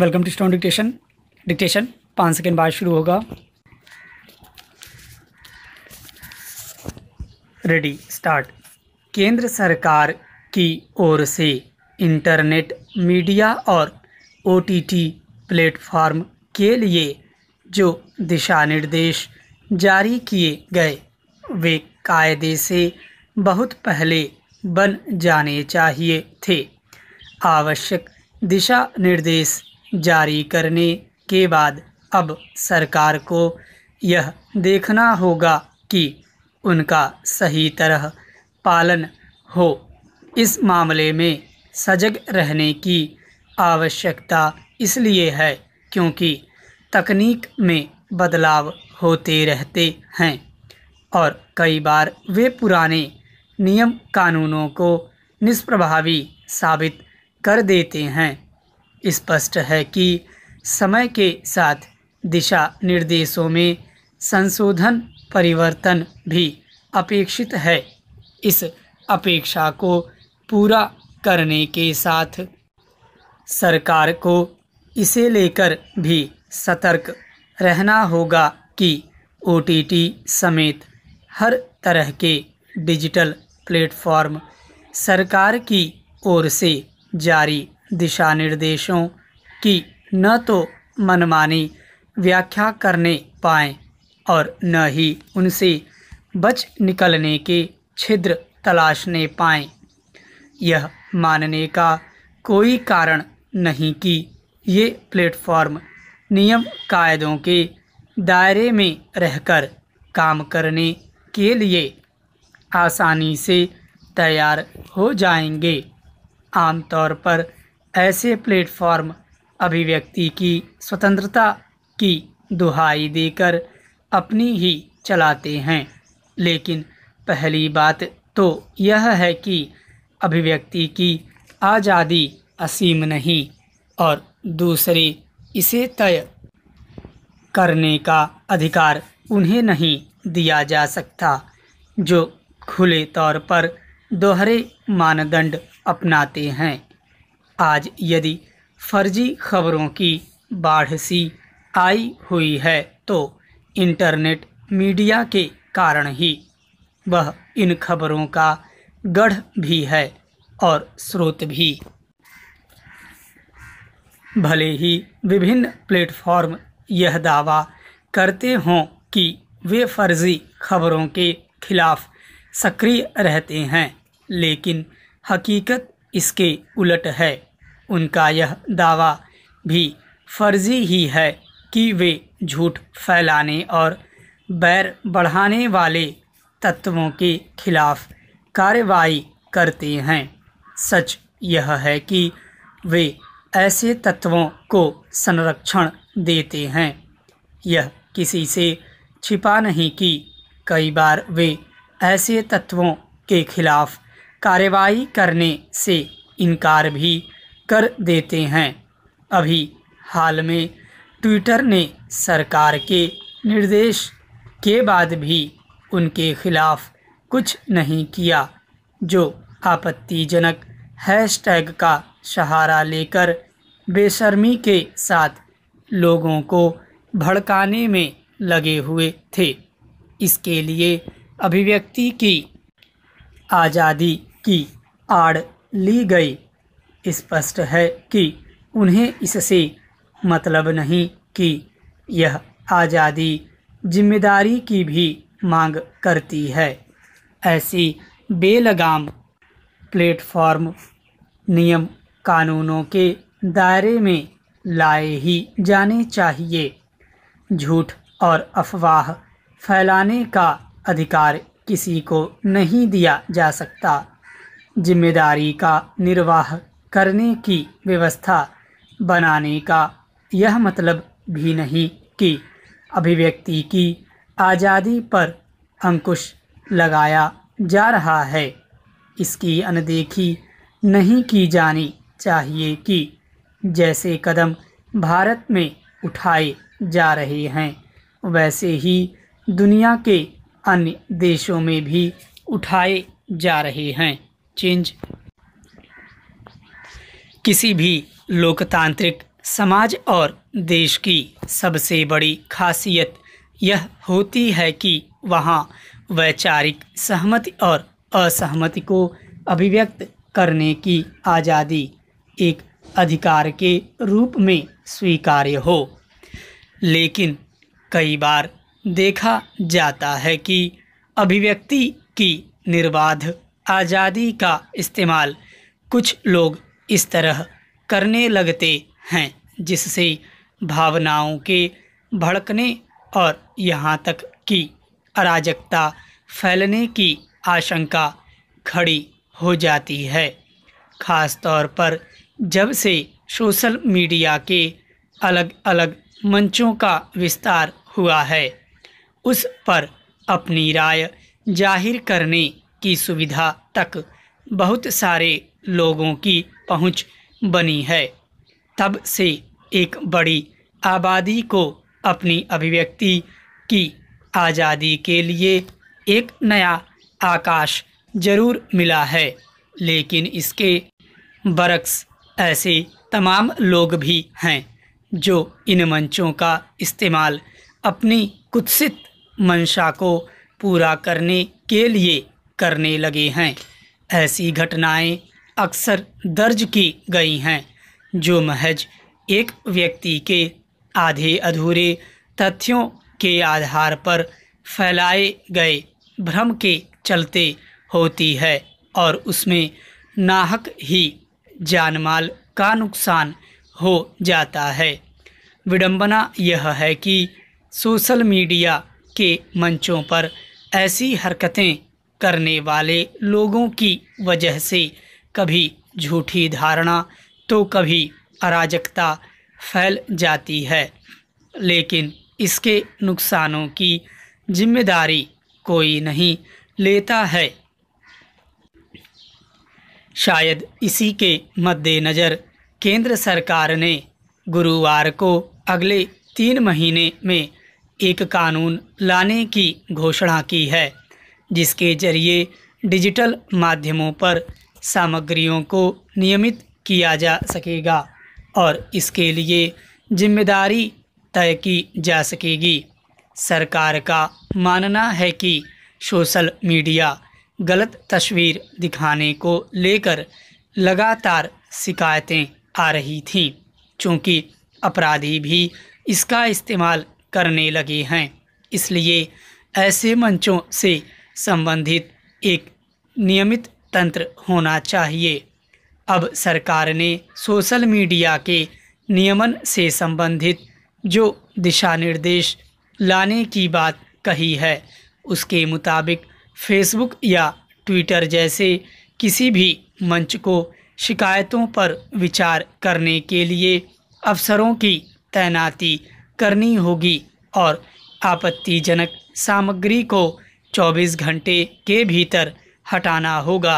welcome to stone dictation dictation पाँच second बाद शुरू होगा रेडी स्टार्ट केंद्र सरकार की ओर से इंटरनेट मीडिया और ओटीटी प्लेटफॉर्म के लिए जो दिशा निर्देश जारी किए गए वे कायदे से बहुत पहले बन जाने चाहिए थे आवश्यक दिशा निर्देश जारी करने के बाद अब सरकार को यह देखना होगा कि उनका सही तरह पालन हो इस मामले में सजग रहने की आवश्यकता इसलिए है क्योंकि तकनीक में बदलाव होते रहते हैं और कई बार वे पुराने नियम कानूनों को निष्प्रभावी साबित कर देते हैं स्पष्ट है कि समय के साथ दिशा निर्देशों में संशोधन परिवर्तन भी अपेक्षित है इस अपेक्षा को पूरा करने के साथ सरकार को इसे लेकर भी सतर्क रहना होगा कि ओ समेत हर तरह के डिजिटल प्लेटफॉर्म सरकार की ओर से जारी दिशा निर्देशों की न तो मनमानी व्याख्या करने पाए और न ही उनसे बच निकलने के छिद्र तलाशने पाए यह मानने का कोई कारण नहीं कि ये प्लेटफॉर्म नियम कायदों के दायरे में रहकर काम करने के लिए आसानी से तैयार हो जाएंगे आमतौर पर ऐसे प्लेटफॉर्म अभिव्यक्ति की स्वतंत्रता की दुहाई देकर अपनी ही चलाते हैं लेकिन पहली बात तो यह है कि अभिव्यक्ति की आज़ादी असीम नहीं और दूसरी इसे तय करने का अधिकार उन्हें नहीं दिया जा सकता जो खुले तौर पर दोहरे मानदंड अपनाते हैं आज यदि फर्जी खबरों की बाढ़ सी आई हुई है तो इंटरनेट मीडिया के कारण ही वह इन खबरों का गढ़ भी है और स्रोत भी भले ही विभिन्न प्लेटफॉर्म यह दावा करते हों कि वे फर्जी खबरों के खिलाफ सक्रिय रहते हैं लेकिन हकीकत इसके उलट है उनका यह दावा भी फर्जी ही है कि वे झूठ फैलाने और बैर बढ़ाने वाले तत्वों के खिलाफ कार्रवाई करते हैं सच यह है कि वे ऐसे तत्वों को संरक्षण देते हैं यह किसी से छिपा नहीं कि कई बार वे ऐसे तत्वों के खिलाफ कार्रवाई करने से इनकार भी कर देते हैं अभी हाल में ट्विटर ने सरकार के निर्देश के बाद भी उनके खिलाफ कुछ नहीं किया जो आपत्तिजनक हैशटैग का सहारा लेकर बेशर्मी के साथ लोगों को भड़काने में लगे हुए थे इसके लिए अभिव्यक्ति की आज़ादी की आड़ ली गई स्पष्ट है कि उन्हें इससे मतलब नहीं कि यह आज़ादी जिम्मेदारी की भी मांग करती है ऐसी बेलगाम प्लेटफॉर्म नियम कानूनों के दायरे में लाए ही जाने चाहिए झूठ और अफवाह फैलाने का अधिकार किसी को नहीं दिया जा सकता जिम्मेदारी का निर्वाह करने की व्यवस्था बनाने का यह मतलब भी नहीं कि अभिव्यक्ति की आज़ादी पर अंकुश लगाया जा रहा है इसकी अनदेखी नहीं की जानी चाहिए कि जैसे कदम भारत में उठाए जा रहे हैं वैसे ही दुनिया के अन्य देशों में भी उठाए जा रहे हैं चेंज किसी भी लोकतांत्रिक समाज और देश की सबसे बड़ी खासियत यह होती है कि वहाँ वैचारिक सहमति और असहमति को अभिव्यक्त करने की आज़ादी एक अधिकार के रूप में स्वीकार्य हो लेकिन कई बार देखा जाता है कि अभिव्यक्ति की निर्बाध आज़ादी का इस्तेमाल कुछ लोग इस तरह करने लगते हैं जिससे भावनाओं के भड़कने और यहाँ तक कि अराजकता फैलने की आशंका खड़ी हो जाती है ख़ास तौर पर जब से सोशल मीडिया के अलग अलग मंचों का विस्तार हुआ है उस पर अपनी राय जाहिर करने की सुविधा तक बहुत सारे लोगों की पहुंच बनी है तब से एक बड़ी आबादी को अपनी अभिव्यक्ति की आज़ादी के लिए एक नया आकाश जरूर मिला है लेकिन इसके बरक्स ऐसे तमाम लोग भी हैं जो इन मंचों का इस्तेमाल अपनी कुत्सित मंशा को पूरा करने के लिए करने लगे हैं ऐसी घटनाएं अक्सर दर्ज की गई हैं जो महज एक व्यक्ति के आधे अधूरे तथ्यों के आधार पर फैलाए गए भ्रम के चलते होती है और उसमें नाहक ही जानमाल का नुकसान हो जाता है विडंबना यह है कि सोशल मीडिया के मंचों पर ऐसी हरकतें करने वाले लोगों की वजह से कभी झूठी धारणा तो कभी अराजकता फैल जाती है लेकिन इसके नुकसानों की जिम्मेदारी कोई नहीं लेता है शायद इसी के मद्देनज़र केंद्र सरकार ने गुरुवार को अगले तीन महीने में एक कानून लाने की घोषणा की है जिसके जरिए डिजिटल माध्यमों पर सामग्रियों को नियमित किया जा सकेगा और इसके लिए जिम्मेदारी तय की जा सकेगी सरकार का मानना है कि सोशल मीडिया गलत तस्वीर दिखाने को लेकर लगातार शिकायतें आ रही थीं चूँकि अपराधी भी इसका इस्तेमाल करने लगे हैं इसलिए ऐसे मंचों से संबंधित एक नियमित तंत्र होना चाहिए अब सरकार ने सोशल मीडिया के नियमन से संबंधित जो दिशा निर्देश लाने की बात कही है उसके मुताबिक फेसबुक या ट्विटर जैसे किसी भी मंच को शिकायतों पर विचार करने के लिए अफसरों की तैनाती करनी होगी और आपत्तिजनक सामग्री को 24 घंटे के भीतर हटाना होगा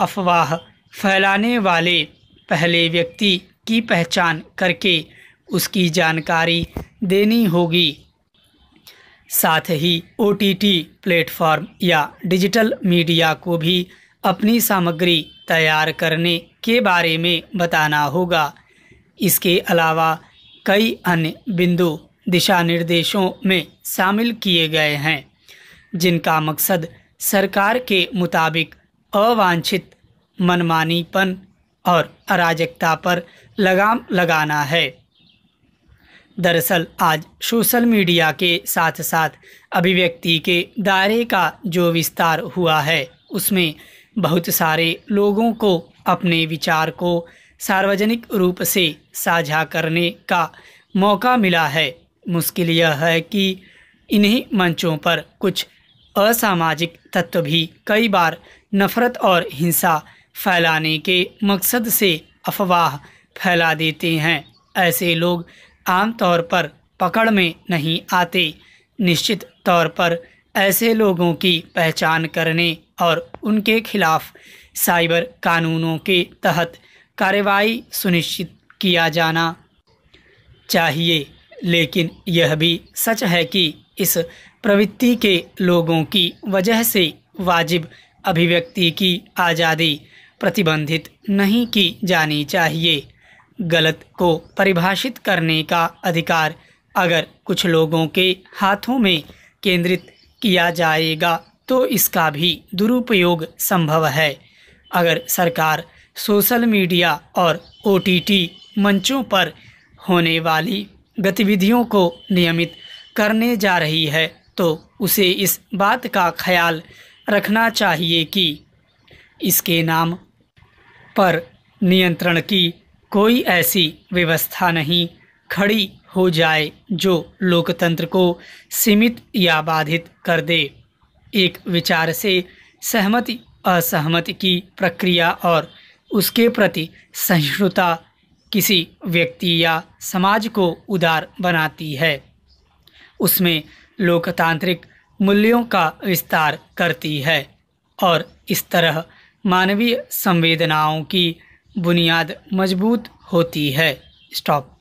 अफवाह फैलाने वाले पहले व्यक्ति की पहचान करके उसकी जानकारी देनी होगी साथ ही ओ प्लेटफॉर्म या डिजिटल मीडिया को भी अपनी सामग्री तैयार करने के बारे में बताना होगा इसके अलावा कई अन्य बिंदु दिशा निर्देशों में शामिल किए गए हैं जिनका मकसद सरकार के मुताबिक अवांछित मनमानीपन और अराजकता पर लगाम लगाना है दरअसल आज सोशल मीडिया के साथ साथ अभिव्यक्ति के दायरे का जो विस्तार हुआ है उसमें बहुत सारे लोगों को अपने विचार को सार्वजनिक रूप से साझा करने का मौका मिला है मुश्किल यह है कि इन्हीं मंचों पर कुछ असामाजिक तत्व भी कई बार नफरत और हिंसा फैलाने के मकसद से अफवाह फैला देते हैं ऐसे लोग आमतौर पर पकड़ में नहीं आते निश्चित तौर पर ऐसे लोगों की पहचान करने और उनके खिलाफ साइबर कानूनों के तहत कार्रवाई सुनिश्चित किया जाना चाहिए लेकिन यह भी सच है कि इस प्रवृत्ति के लोगों की वजह से वाजिब अभिव्यक्ति की आज़ादी प्रतिबंधित नहीं की जानी चाहिए गलत को परिभाषित करने का अधिकार अगर कुछ लोगों के हाथों में केंद्रित किया जाएगा तो इसका भी दुरुपयोग संभव है अगर सरकार सोशल मीडिया और ओ मंचों पर होने वाली गतिविधियों को नियमित करने जा रही है तो उसे इस बात का ख्याल रखना चाहिए कि इसके नाम पर नियंत्रण की कोई ऐसी व्यवस्था नहीं खड़ी हो जाए जो लोकतंत्र को सीमित या बाधित कर दे एक विचार से सहमति असहमति की प्रक्रिया और उसके प्रति सहिष्णुता किसी व्यक्ति या समाज को उदार बनाती है उसमें लोकतांत्रिक मूल्यों का विस्तार करती है और इस तरह मानवीय संवेदनाओं की बुनियाद मजबूत होती है स्टॉप